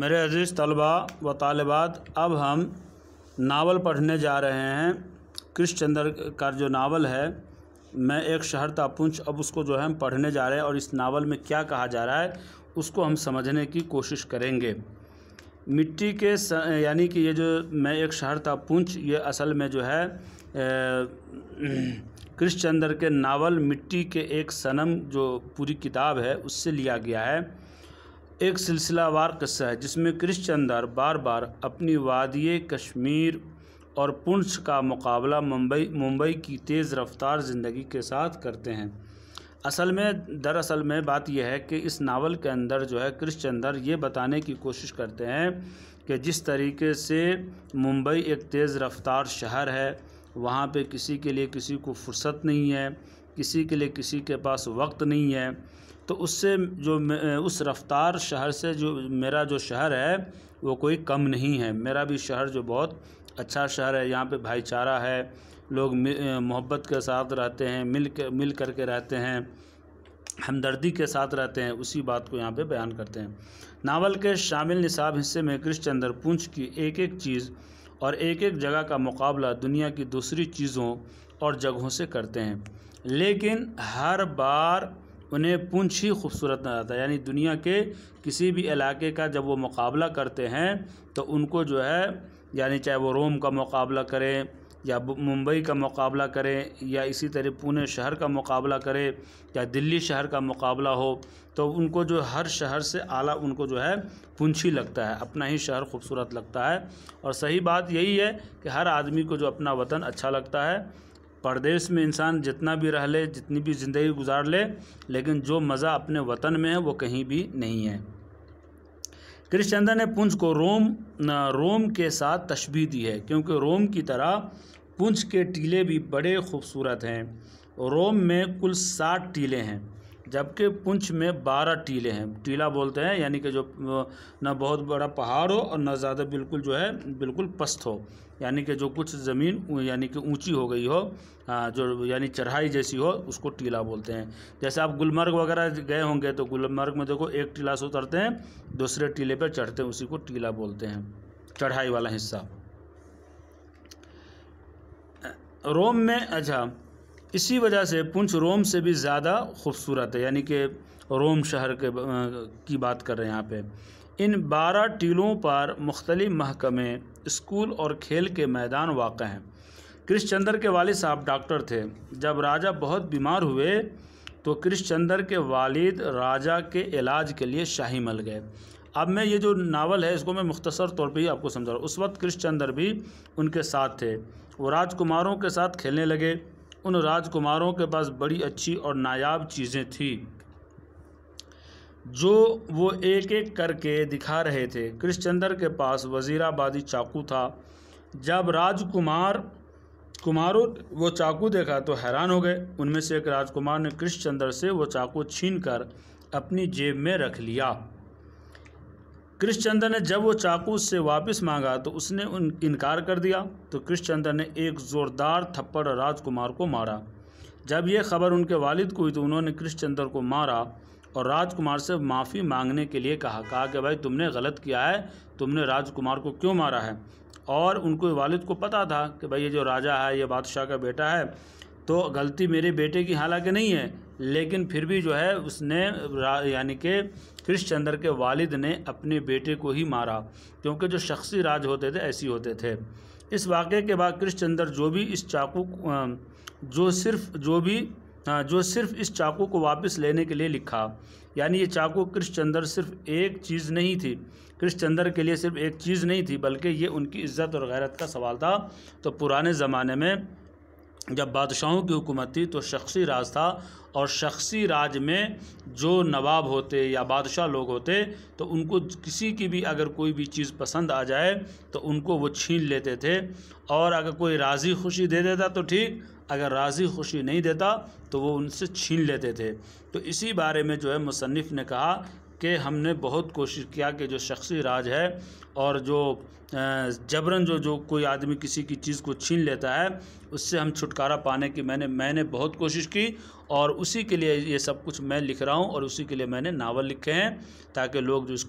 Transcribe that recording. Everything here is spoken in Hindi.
मेरे अजीज़ तलबा व तालबात अब हम नावल पढ़ने जा रहे हैं कृष्ण चंद्र का जो नावल है मैं एक शहर था पुंछ अब उसको जो है हम पढ़ने जा रहे हैं और इस नावल में क्या कहा जा रहा है उसको हम समझने की कोशिश करेंगे मिट्टी के यानी कि ये जो मैं एक शहर था पुंछ ये असल में जो है कृष्ण चंद्र के नावल मिट्टी के एक सनम जो पूरी किताब है उससे लिया गया है एक सिलसिलावार किस्सा है जिसमें क्रिश्चंदर बार बार अपनी वादिय कश्मीर और पुंछ का मुकाबला मुंबई मुंबई की तेज़ रफ्तार ज़िंदगी के साथ करते हैं असल में दरअसल में बात यह है कि इस नावल के अंदर जो है क्रिश्चंदर ये बताने की कोशिश करते हैं कि जिस तरीके से मुंबई एक तेज़ रफ्तार शहर है वहाँ पे किसी के लिए किसी को फुर्सत नहीं है किसी के लिए किसी के पास वक्त नहीं है तो उससे जो उस रफ़्तार शहर से जो मेरा जो शहर है वो कोई कम नहीं है मेरा भी शहर जो बहुत अच्छा शहर है यहाँ पे भाईचारा है लोग मोहब्बत के साथ रहते हैं मिल के मिल कर के रहते हैं हमदर्दी के साथ रहते हैं उसी बात को यहाँ पे बयान करते हैं नावल के शामिल निसाब हिस्से में कृष्ण चंद्र पुंछ की एक एक चीज़ और एक एक जगह का मुकाबला दुनिया की दूसरी चीज़ों और जगहों से करते हैं लेकिन हर बार उन्हें पुंछ ही खूबसूरत नजर आता है यानी दुनिया के किसी भी इलाके का जब वो मुकाबला करते हैं तो उनको जो है यानी चाहे वो रोम का मुकाबला करें या मुंबई का मुकाबला करें या इसी तरह पुणे शहर का मुकाबला करें या दिल्ली शहर का मुकाबला हो तो उनको जो हर शहर से आला उनको जो है पुंछी लगता है अपना ही शहर खूबसूरत लगता है और सही बात यही है कि हर आदमी को जो अपना वतन अच्छा लगता है परदेश में इंसान जितना भी रह ले जितनी भी ज़िंदगी गुजार ले लेकिन जो मज़ा अपने वतन में है वो कहीं भी नहीं है कृष्णचंद्र ने पुंज को रोम रोम के साथ तशबी दी है क्योंकि रोम की तरह पुंछ के टीले भी बड़े खूबसूरत हैं रोम में कुल सात टीले हैं जबकि पुंछ में बारह टीले हैं टीला बोलते हैं यानी कि जो ना बहुत बड़ा पहाड़ हो और ना ज़्यादा बिल्कुल जो है बिल्कुल पस्त हो यानी कि जो कुछ ज़मीन यानी कि ऊंची हो गई हो जो यानी चढ़ाई जैसी हो उसको टीला बोलते हैं जैसे आप गुलमर्ग वगैरह गए होंगे तो गुलमर्ग में देखो एक टीला से उतरते हैं दूसरे टीले पर चढ़ते हैं उसी को टीला बोलते हैं चढ़ाई वाला हिस्सा रोम में अच्छा इसी वजह से पुंछ रोम से भी ज़्यादा खूबसूरत है यानी कि रोम शहर के की बात कर रहे हैं यहाँ पे इन बारह टीलों पर मख्तल महकमे स्कूल और खेल के मैदान वाक़ हैं कृष्णचंद्र के वालिद साहब डॉक्टर थे जब राजा बहुत बीमार हुए तो कृष्णचंद्र के वालिद राजा के इलाज के लिए शाही मल गए अब मैं ये जो नावल है इसको मैं मुख्तसर तौर पे ही आपको समझा रहा हूँ उस वक्त कृष्णचंद्र भी उनके साथ थे वो राजकुमारों के साथ खेलने लगे उन राजकुमारों के पास बड़ी अच्छी और नायाब चीज़ें थीं जो वो एक एक करके दिखा रहे थे कृष्णचंद्र के पास वज़ीराबादी चाकू था जब राजकुमार कुमारों वो चाकू देखा तो हैरान हो गए उनमें से एक राजकुमार ने कृष्णचंद्र से वो चाकू छीन कर अपनी जेब में रख लिया कृष्णचंद्र ने जब वो चाकू उससे वापस मांगा तो उसने उन इनकार कर दिया तो कृष्णचंद्र ने एक ज़ोरदार थप्पड़ राजकुमार को मारा जब यह खबर उनके वालिद को हुई तो उन्होंने कृष्णचंद्र को मारा और राजकुमार से माफ़ी मांगने के लिए कहा कहा कि भाई तुमने गलत किया है तुमने राजकुमार को क्यों मारा है और उनको वालिद को पता था कि भाई ये जो राजा है ये बादशाह का बेटा है तो गलती मेरे बेटे की हालांकि नहीं है लेकिन फिर भी जो है उसने यानी कि कृष्णचंद्र के वालिद ने अपने बेटे को ही मारा क्योंकि जो शख्सी राज होते थे ऐसे होते थे इस वाक़े के बाद कृष्णचंद्र जो भी इस चाकू जो सिर्फ जो भी जो सिर्फ इस चाकू को वापस लेने के लिए लिखा यानी ये चाकू कृष्णचंद्र सिर्फ एक चीज़ नहीं थी कृष्णचंद्र के लिए सिर्फ एक चीज़ नहीं थी बल्कि ये उनकी इज्जत और गैरत का सवाल था तो पुराने ज़माने में जब बादशाहों की हुकूमत थी तो शख्सी राज था और शख्सी राज में जो नवाब होते या बादशाह लोग होते तो उनको किसी की भी अगर कोई भी चीज़ पसंद आ जाए तो उनको वो छीन लेते थे और अगर कोई राज़ी खुशी दे देता तो ठीक अगर राज़ी खुशी नहीं देता तो वो उनसे छीन लेते थे तो इसी बारे में जो है मुसनफ़ ने कहा कि हमने बहुत कोशिश किया कि जो शख्सी राज है और जो जबरन जो जो कोई आदमी किसी की चीज़ को छीन लेता है उससे हम छुटकारा पाने की मैंने मैंने बहुत कोशिश की और उसी के लिए ये सब कुछ मैं लिख रहा हूँ और उसी के लिए मैंने नावल लिखे हैं ताकि लोग जो इस